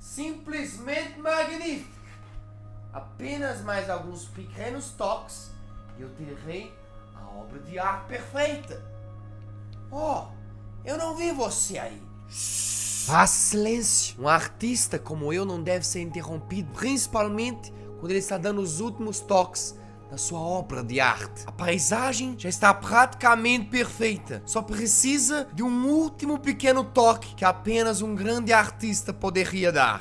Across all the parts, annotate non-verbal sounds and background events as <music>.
simplesmente magnífica. Apenas mais alguns pequenos toques e eu terei a obra de arte perfeita. Oh, eu não vi você aí. Faz silêncio. Um artista como eu não deve ser interrompido, principalmente quando ele está dando os últimos toques da sua obra de arte. A paisagem já está praticamente perfeita, só precisa de um último pequeno toque que apenas um grande artista poderia dar.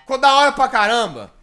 Ficou da hora pra caramba.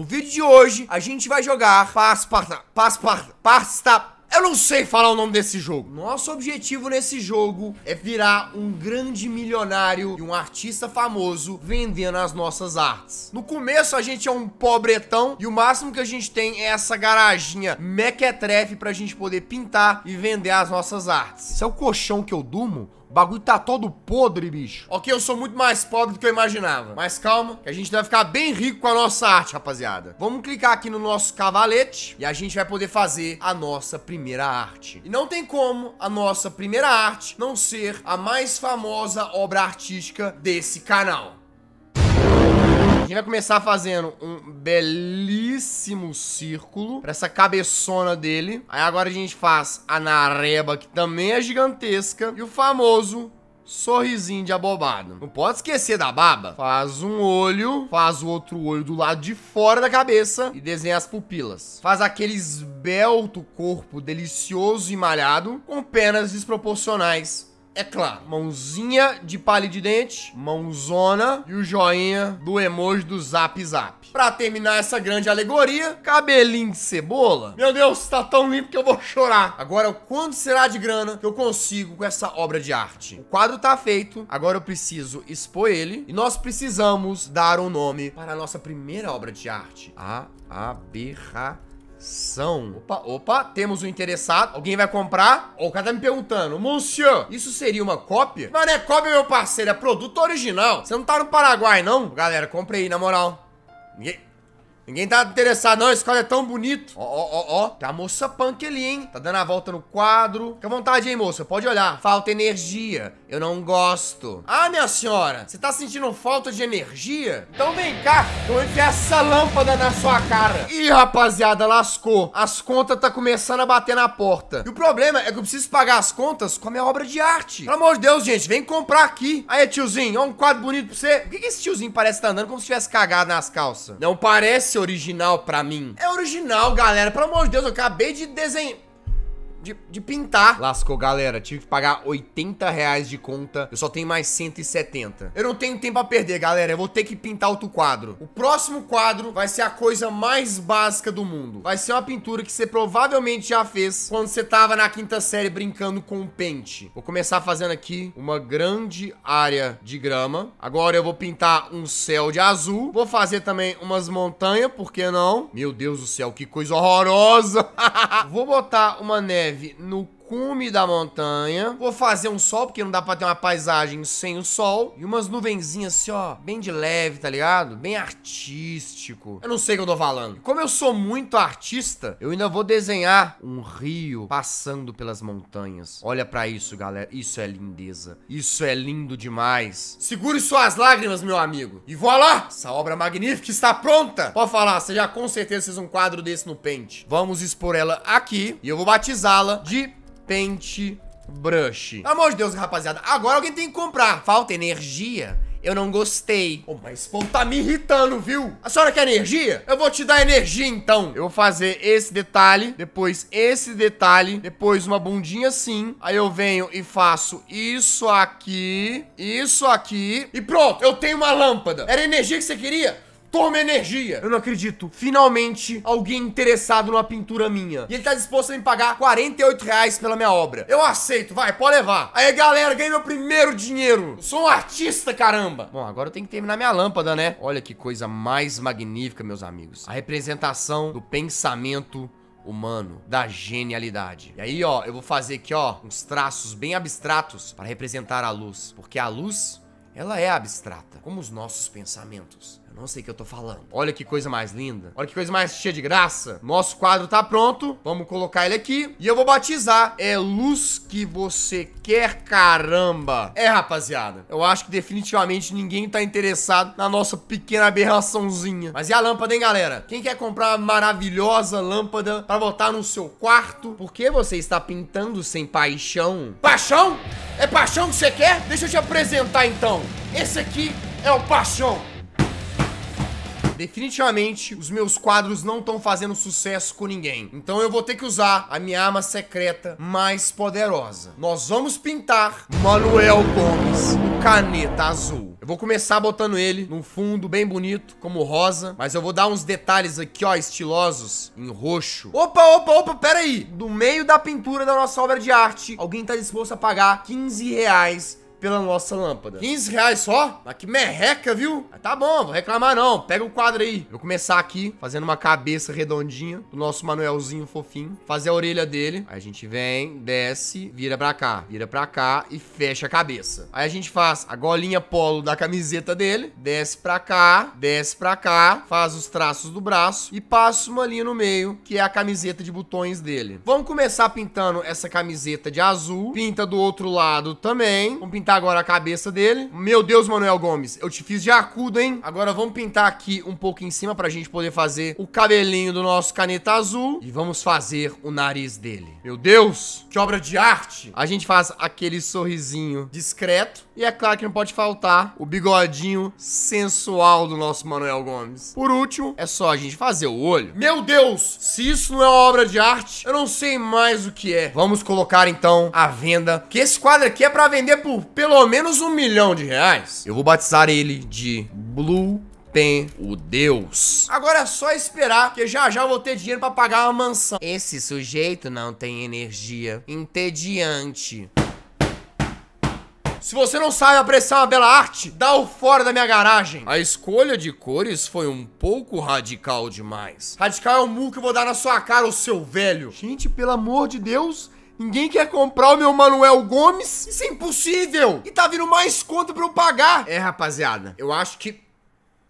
No vídeo de hoje, a gente vai jogar Pasparta, Pasparta, Pasta... Eu não sei falar o nome desse jogo. Nosso objetivo nesse jogo é virar um grande milionário e um artista famoso vendendo as nossas artes. No começo a gente é um pobretão e o máximo que a gente tem é essa garaginha mequetrefe pra gente poder pintar e vender as nossas artes. Isso é o colchão que eu durmo? O bagulho tá todo podre, bicho. Ok, eu sou muito mais pobre do que eu imaginava. Mas calma, que a gente vai ficar bem rico com a nossa arte, rapaziada. Vamos clicar aqui no nosso cavalete e a gente vai poder fazer a nossa primeira arte. E não tem como a nossa primeira arte não ser a mais famosa obra artística desse canal gente vai começar fazendo um belíssimo círculo pra essa cabeçona dele. Aí agora a gente faz a nareba, que também é gigantesca. E o famoso sorrisinho de abobado. Não pode esquecer da baba. Faz um olho, faz o outro olho do lado de fora da cabeça e desenha as pupilas. Faz aquele esbelto corpo delicioso e malhado com pernas desproporcionais é claro. Mãozinha de palha de dente, mãozona e o joinha do emoji do Zap Zap. Pra terminar essa grande alegoria, cabelinho de cebola. Meu Deus, tá tão limpo que eu vou chorar. Agora, o quanto será de grana que eu consigo com essa obra de arte? O quadro tá feito, agora eu preciso expor ele e nós precisamos dar um nome para a nossa primeira obra de arte. A aberração são. Opa, opa, temos um interessado. Alguém vai comprar? oh, o cara tá me perguntando. Monsieur, isso seria uma cópia? Não, não é cópia, meu parceiro. É produto original. Você não tá no Paraguai, não? Galera, comprei, na moral. Ninguém... Ninguém tá interessado, não. Esse quadro é tão bonito. Ó, ó, ó, ó. Tem tá a moça punk ali, hein? Tá dando a volta no quadro. Fica à vontade, hein, moça? Pode olhar. Falta energia. Eu não gosto. Ah, minha senhora, você tá sentindo falta de energia? Então vem cá, eu vou enfiar essa lâmpada na sua cara. Ih, rapaziada, lascou. As contas tá começando a bater na porta. E o problema é que eu preciso pagar as contas com a minha obra de arte. Pelo amor de Deus, gente, vem comprar aqui. Aí, tiozinho, ó um quadro bonito pra você. Por que, que esse tiozinho parece estar tá andando como se tivesse cagado nas calças? Não parece, original pra mim. É original, galera. Pelo amor de Deus, eu acabei de desenhar de, de, pintar. Lascou, galera. Tive que pagar 80 reais de conta. Eu só tenho mais 170. Eu não tenho tempo a perder, galera. Eu vou ter que pintar outro quadro. O próximo quadro vai ser a coisa mais básica do mundo. Vai ser uma pintura que você provavelmente já fez quando você tava na quinta série brincando com um pente. Vou começar fazendo aqui uma grande área de grama. Agora eu vou pintar um céu de azul. Vou fazer também umas montanhas, por que não? Meu Deus do céu, que coisa horrorosa! <laughs> vou botar uma neve neve no cume da montanha. Vou fazer um sol, porque não dá pra ter uma paisagem sem o sol. E umas nuvenzinhas assim, ó, bem de leve, tá ligado? Bem artístico. Eu não sei o que eu tô falando. E como eu sou muito artista, eu ainda vou desenhar um rio passando pelas montanhas. Olha pra isso, galera. Isso é lindeza. Isso é lindo demais. Segure suas lágrimas, meu amigo. E lá Essa obra magnífica está pronta. Pode falar, você já com certeza fez um quadro desse no Paint. Vamos expor ela aqui e eu vou batizá-la de Pente, Brush. Pelo amor de Deus, rapaziada. Agora alguém tem que comprar. Falta energia? Eu não gostei. Oh, mas esse povo tá me irritando, viu? A senhora quer energia? Eu vou te dar energia, então. Eu vou fazer esse detalhe, depois esse detalhe, depois uma bundinha assim. Aí eu venho e faço isso aqui, isso aqui. E pronto, eu tenho uma lâmpada. Era a energia que você queria? Toma energia! Eu não acredito. Finalmente, alguém interessado numa pintura minha. E ele tá disposto a me pagar 48 reais pela minha obra. Eu aceito, vai, pode levar. Aí, galera, ganhei meu primeiro dinheiro. Eu sou um artista, caramba. Bom, agora eu tenho que terminar minha lâmpada, né? Olha que coisa mais magnífica, meus amigos. A representação do pensamento humano, da genialidade. E aí, ó, eu vou fazer aqui, ó, uns traços bem abstratos para representar a luz, porque a luz ela é abstrata, como os nossos pensamentos não sei o que eu tô falando. Olha que coisa mais linda. Olha que coisa mais cheia de graça. Nosso quadro tá pronto. Vamos colocar ele aqui. E eu vou batizar. É luz que você quer, caramba. É, rapaziada. Eu acho que definitivamente ninguém tá interessado na nossa pequena aberraçãozinha. Mas e a lâmpada, hein, galera? Quem quer comprar a maravilhosa lâmpada pra botar no seu quarto? Por que você está pintando sem paixão? Paixão? É paixão que você quer? Deixa eu te apresentar, então. Esse aqui é o paixão definitivamente os meus quadros não estão fazendo sucesso com ninguém. Então eu vou ter que usar a minha arma secreta mais poderosa. Nós vamos pintar Manuel Gomes, o caneta azul. Eu vou começar botando ele no fundo bem bonito, como rosa. Mas eu vou dar uns detalhes aqui, ó, estilosos, em roxo. Opa, opa, opa, pera aí. No meio da pintura da nossa obra de arte, alguém tá disposto a pagar 15 reais pela nossa lâmpada. 15 reais só? Mas que merreca, viu? Mas tá bom, vou reclamar não. Pega o quadro aí. Vou começar aqui, fazendo uma cabeça redondinha do nosso Manuelzinho fofinho. Fazer a orelha dele. Aí a gente vem, desce, vira pra cá. Vira pra cá e fecha a cabeça. Aí a gente faz a golinha polo da camiseta dele. Desce pra cá, desce pra cá. Faz os traços do braço. E passa uma linha no meio, que é a camiseta de botões dele. Vamos começar pintando essa camiseta de azul. Pinta do outro lado também. Vamos pintar pintar agora a cabeça dele. Meu Deus, Manuel Gomes, eu te fiz de acudo, hein? Agora vamos pintar aqui um pouco em cima pra gente poder fazer o cabelinho do nosso caneta azul. E vamos fazer o nariz dele. Meu Deus, que obra de arte! A gente faz aquele sorrisinho discreto. E é claro que não pode faltar o bigodinho sensual do nosso Manuel Gomes. Por último, é só a gente fazer o olho. Meu Deus, se isso não é uma obra de arte, eu não sei mais o que é. Vamos colocar então a venda, que esse quadro aqui é pra vender por pelo menos um milhão de reais, eu vou batizar ele de Blue tem o Deus. Agora é só esperar, que já já eu vou ter dinheiro para pagar uma mansão. Esse sujeito não tem energia. Entediante. Se você não sabe apreciar uma bela arte, dá o fora da minha garagem. A escolha de cores foi um pouco radical demais. Radical é o mu que eu vou dar na sua cara, o seu velho. Gente, pelo amor de Deus, Ninguém quer comprar o meu Manuel Gomes. Isso é impossível. E tá vindo mais conta pra eu pagar. É, rapaziada. Eu acho que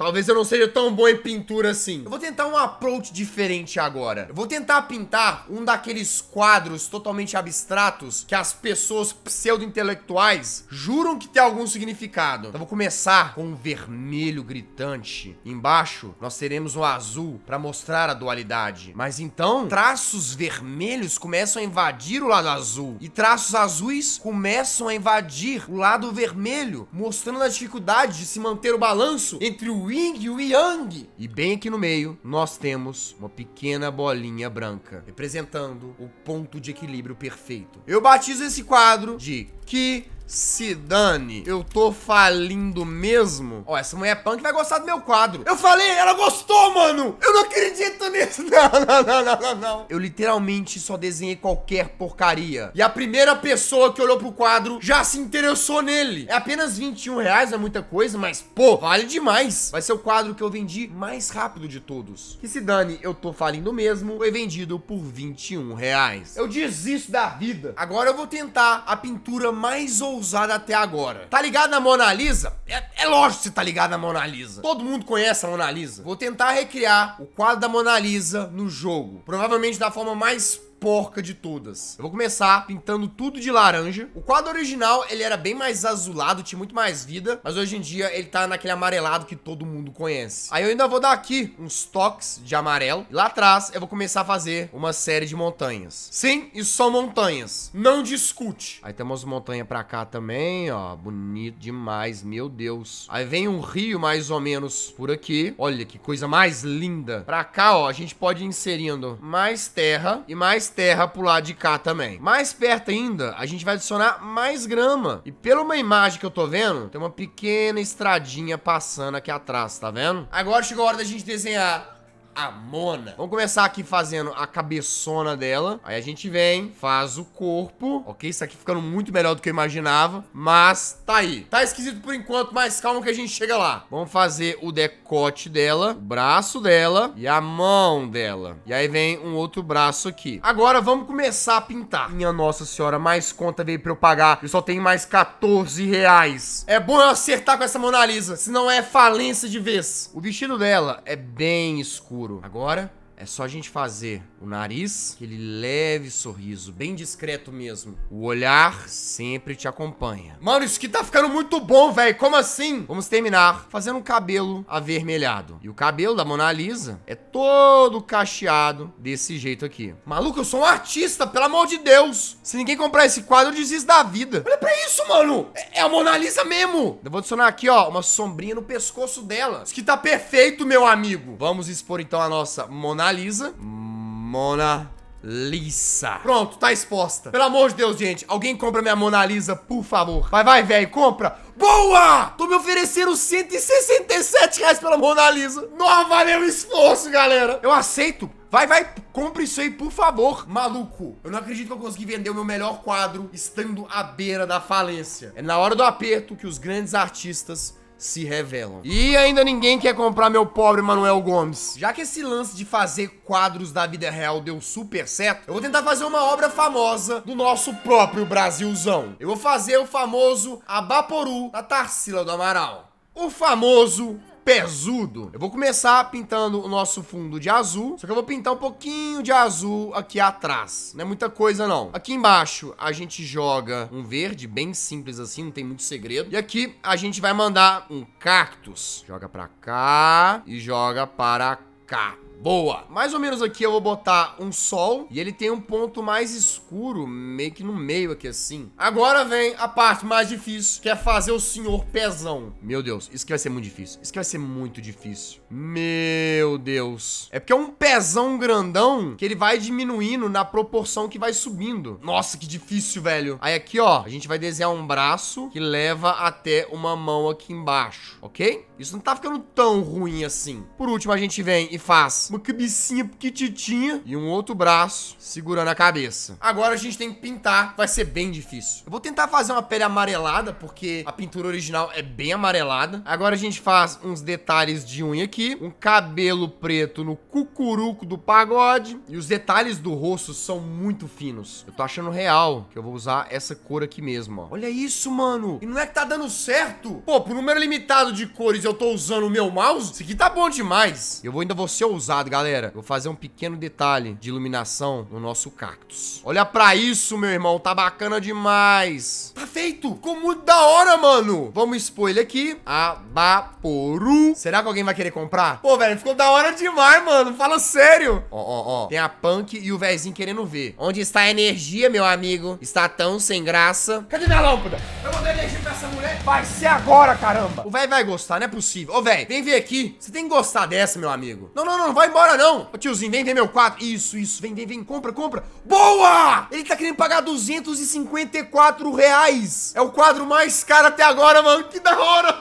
Talvez eu não seja tão bom em pintura assim. Eu vou tentar um approach diferente agora. Eu vou tentar pintar um daqueles quadros totalmente abstratos que as pessoas pseudo-intelectuais juram que tem algum significado. Então, eu vou começar com um vermelho gritante. Embaixo, nós teremos um azul para mostrar a dualidade. Mas então, traços vermelhos começam a invadir o lado azul. E traços azuis começam a invadir o lado vermelho, mostrando a dificuldade de se manter o balanço entre o Ying e o Yang. E bem aqui no meio, nós temos uma pequena bolinha branca, representando o ponto de equilíbrio perfeito. Eu batizo esse quadro de Ki se dane. Eu tô falindo mesmo. Ó, essa mulher é punk vai gostar do meu quadro. Eu falei, ela gostou, mano. Eu não acredito nisso. <laughs> Não, não, não, não, não, Eu literalmente só desenhei qualquer porcaria. E a primeira pessoa que olhou pro quadro já se interessou nele. É apenas 21 reais, é muita coisa, mas, pô, vale demais. Vai ser o quadro que eu vendi mais rápido de todos. Que se dane, eu tô falindo mesmo. Foi vendido por 21 reais. Eu desisto da vida. Agora eu vou tentar a pintura mais ousada usada até agora. Tá ligado na Mona Lisa? É, é lógico que você tá ligado na Mona Lisa. Todo mundo conhece a Mona Lisa. Vou tentar recriar o quadro da Mona Lisa no jogo. Provavelmente da forma mais porca de todas. Eu vou começar pintando tudo de laranja. O quadro original, ele era bem mais azulado, tinha muito mais vida, mas hoje em dia ele tá naquele amarelado que todo mundo conhece. Aí eu ainda vou dar aqui uns toques de amarelo. E lá atrás, eu vou começar a fazer uma série de montanhas. Sim, e só montanhas. Não discute. Aí temos montanha pra cá também, ó. Bonito demais, meu Deus. Aí vem um rio mais ou menos por aqui. Olha que coisa mais linda. Pra cá, ó, a gente pode ir inserindo mais terra e mais terra pro lado de cá também. Mais perto ainda, a gente vai adicionar mais grama. E pela uma imagem que eu tô vendo, tem uma pequena estradinha passando aqui atrás, tá vendo? Agora chegou a hora da gente desenhar a Mona. Vamos começar aqui fazendo a cabeçona dela. Aí a gente vem, faz o corpo. Ok, isso aqui ficando muito melhor do que eu imaginava. Mas tá aí. Tá esquisito por enquanto, mas calma que a gente chega lá. Vamos fazer o decote dela, o braço dela e a mão dela. E aí vem um outro braço aqui. Agora vamos começar a pintar. Minha nossa senhora, mais conta veio pra eu pagar. Eu só tenho mais 14 reais. É bom eu acertar com essa Mona Lisa, senão é falência de vez. O vestido dela é bem escuro. Agora, é só a gente fazer o nariz, aquele leve sorriso, bem discreto mesmo. O olhar sempre te acompanha. Mano, isso aqui tá ficando muito bom, velho. Como assim? Vamos terminar fazendo um cabelo avermelhado. E o cabelo da Mona Lisa é todo cacheado desse jeito aqui. Maluco, eu sou um artista, pelo amor de Deus. Se ninguém comprar esse quadro, eu desisto da vida. Olha pra isso, mano. É, é a Mona Lisa mesmo. Eu vou adicionar aqui, ó, uma sombrinha no pescoço dela. Isso que tá perfeito, meu amigo. Vamos expor, então, a nossa Mona Mona Lisa. Mona Lisa. Pronto, tá exposta. Pelo amor de Deus, gente. Alguém compra minha Mona Lisa, por favor. Vai, vai, velho, compra. Boa! Tô me oferecendo 167 reais pela Mona Lisa. Não valeu o esforço, galera. Eu aceito. Vai, vai, compra isso aí, por favor. Maluco, eu não acredito que eu consegui vender o meu melhor quadro estando à beira da falência. É na hora do aperto que os grandes artistas se revelam. E ainda ninguém quer comprar meu pobre Manuel Gomes. Já que esse lance de fazer quadros da vida real deu super certo, eu vou tentar fazer uma obra famosa do nosso próprio Brasilzão. Eu vou fazer o famoso Abaporu da Tarsila do Amaral. O famoso pesudo. Eu vou começar pintando o nosso fundo de azul, só que eu vou pintar um pouquinho de azul aqui atrás. Não é muita coisa, não. Aqui embaixo, a gente joga um verde, bem simples assim, não tem muito segredo. E aqui, a gente vai mandar um cactus. Joga pra cá e joga para cá. Boa! Mais ou menos aqui eu vou botar um sol e ele tem um ponto mais escuro, meio que no meio aqui assim. Agora vem a parte mais difícil, que é fazer o senhor pezão. Meu Deus, isso que vai ser muito difícil. Isso que vai ser muito difícil. Meu Deus. É porque é um pezão grandão que ele vai diminuindo na proporção que vai subindo. Nossa, que difícil, velho. Aí aqui, ó, a gente vai desenhar um braço que leva até uma mão aqui embaixo, ok? Isso não tá ficando tão ruim assim. Por último, a gente vem e faz uma cabecinha pequititinha e um outro braço segurando a cabeça. Agora a gente tem que pintar, vai ser bem difícil. Eu vou tentar fazer uma pele amarelada, porque a pintura original é bem amarelada. Agora a gente faz uns detalhes de unha aqui, um cabelo preto no cucuruco do pagode e os detalhes do rosto são muito finos. Eu tô achando real que eu vou usar essa cor aqui mesmo, ó. Olha isso, mano! E não é que tá dando certo? Pô, pro número limitado de cores eu tô usando o meu mouse? Isso aqui tá bom demais. Eu ainda vou ser ousado cuidado, galera. Vou fazer um pequeno detalhe de iluminação no nosso cactus. Olha pra isso, meu irmão. Tá bacana demais. Tá feito. Ficou muito da hora, mano. Vamos expor ele aqui. Abaporu. Será que alguém vai querer comprar? Pô, velho, ficou da hora demais, mano. Fala sério. Ó, ó, ó. Tem a Punk e o Vezinho querendo ver. Onde está a energia, meu amigo? Está tão sem graça. Cadê minha lâmpada? Eu vou ter Vai ser agora, caramba. O velho vai gostar, não é possível. Ô, velho, vem ver aqui. Você tem que gostar dessa, meu amigo. Não, não, não, não vai embora, não. Ô, tiozinho, vem ver meu quadro. Isso, isso. Vem, vem, vem. Compra, compra. Boa! Ele tá querendo pagar 254 reais. É o quadro mais caro até agora, mano. Que da hora.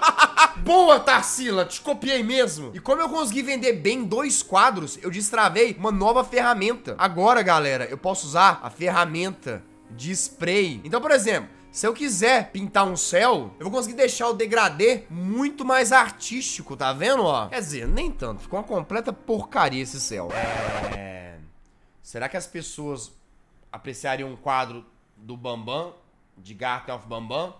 <laughs> Boa, Tarsila. Te copiei mesmo. E como eu consegui vender bem dois quadros, eu destravei uma nova ferramenta. Agora, galera, eu posso usar a ferramenta de spray. Então, por exemplo, se eu quiser pintar um céu, eu vou conseguir deixar o degradê muito mais artístico, tá vendo, ó? Quer dizer, nem tanto, ficou uma completa porcaria esse céu. É... Será que as pessoas apreciariam um quadro do Bambam, de Garten of Bambam,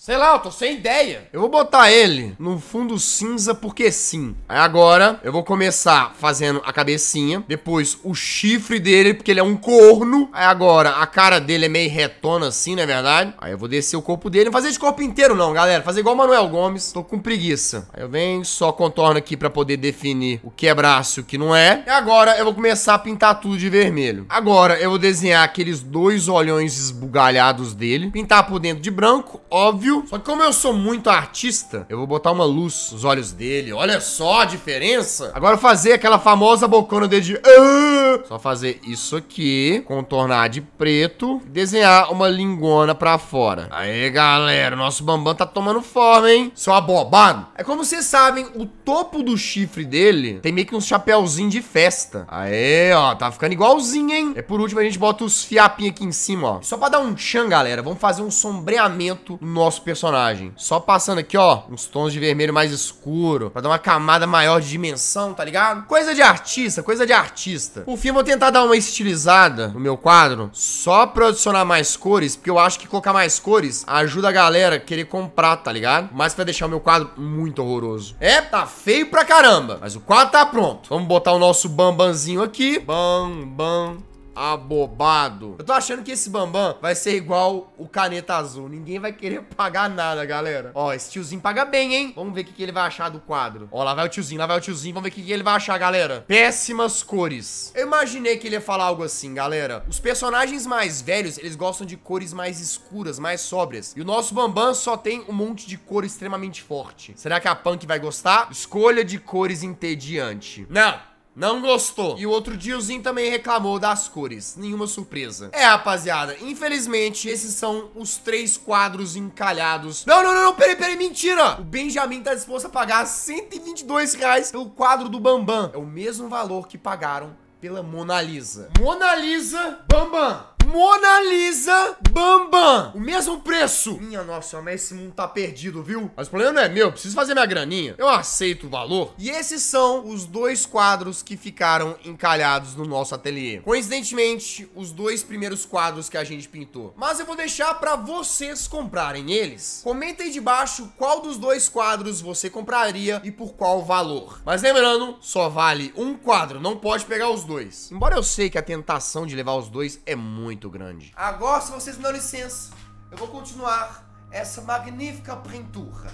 Sei lá, eu tô sem ideia. Eu vou botar ele no fundo cinza porque sim. Aí agora eu vou começar fazendo a cabecinha, depois o chifre dele porque ele é um corno. Aí agora a cara dele é meio retona assim, não é verdade? Aí eu vou descer o corpo dele, não fazer de corpo inteiro não, galera, fazer igual o Manuel Gomes. Tô com preguiça. Aí eu venho, só contorno aqui pra poder definir o que é braço e o que não é. E agora eu vou começar a pintar tudo de vermelho. Agora eu vou desenhar aqueles dois olhões esbugalhados dele, pintar por dentro de branco, óbvio viu? Só que como eu sou muito artista, eu vou botar uma luz nos olhos dele. Olha só a diferença. Agora fazer aquela famosa bocona dele de... Ah! Só fazer isso aqui, contornar de preto e desenhar uma lingona pra fora. Aí, galera, nosso bambam tá tomando forma, hein? Seu abobado. É como vocês sabem, o topo do chifre dele tem meio que um chapéuzinho de festa. Aí, ó, tá ficando igualzinho, hein? É por último, a gente bota os fiapinhos aqui em cima, ó. Só pra dar um tchan, galera, vamos fazer um sombreamento no nosso nosso personagem. Só passando aqui, ó, uns tons de vermelho mais escuro, pra dar uma camada maior de dimensão, tá ligado? Coisa de artista, coisa de artista. O filme eu vou tentar dar uma estilizada no meu quadro, só pra adicionar mais cores, porque eu acho que colocar mais cores ajuda a galera a querer comprar, tá ligado? Mas pra deixar o meu quadro muito horroroso. É, tá feio pra caramba, mas o quadro tá pronto. Vamos botar o nosso bambanzinho aqui. Bam, bam, abobado. Eu tô achando que esse Bambam vai ser igual o Caneta Azul. Ninguém vai querer <laughs> pagar nada, galera. Ó, esse tiozinho paga bem, hein? Vamos ver o que, que ele vai achar do quadro. Ó, lá vai o tiozinho, lá vai o tiozinho. Vamos ver o que, que ele vai achar, galera. Péssimas cores. Eu imaginei que ele ia falar algo assim, galera. Os personagens mais velhos, eles gostam de cores mais escuras, mais sóbrias. E o nosso Bambam só tem um monte de cor extremamente forte. Será que a Punk vai gostar? Escolha de cores entediante. Não! Não gostou. E o outro diozinho também reclamou das cores. Nenhuma surpresa. É, rapaziada, infelizmente, esses são os três quadros encalhados. Não, não, não, não, peraí, peraí, mentira! O Benjamin tá disposto a pagar 122 reais pelo quadro do Bambam. É o mesmo valor que pagaram pela Mona Lisa. Mona Lisa, Bambam! Mona Lisa Bambam. O mesmo preço. Minha nossa, mas esse mundo tá perdido, viu? Mas o problema não é meu, preciso fazer minha graninha. Eu aceito o valor. E esses são os dois quadros que ficaram encalhados no nosso ateliê. Coincidentemente, os dois primeiros quadros que a gente pintou. Mas eu vou deixar pra vocês comprarem eles. Comenta aí debaixo qual dos dois quadros você compraria e por qual valor. Mas lembrando, só vale um quadro, não pode pegar os dois. Embora eu sei que a tentação de levar os dois é muito muito grande. Agora, se vocês me dão licença, eu vou continuar essa magnífica pintura.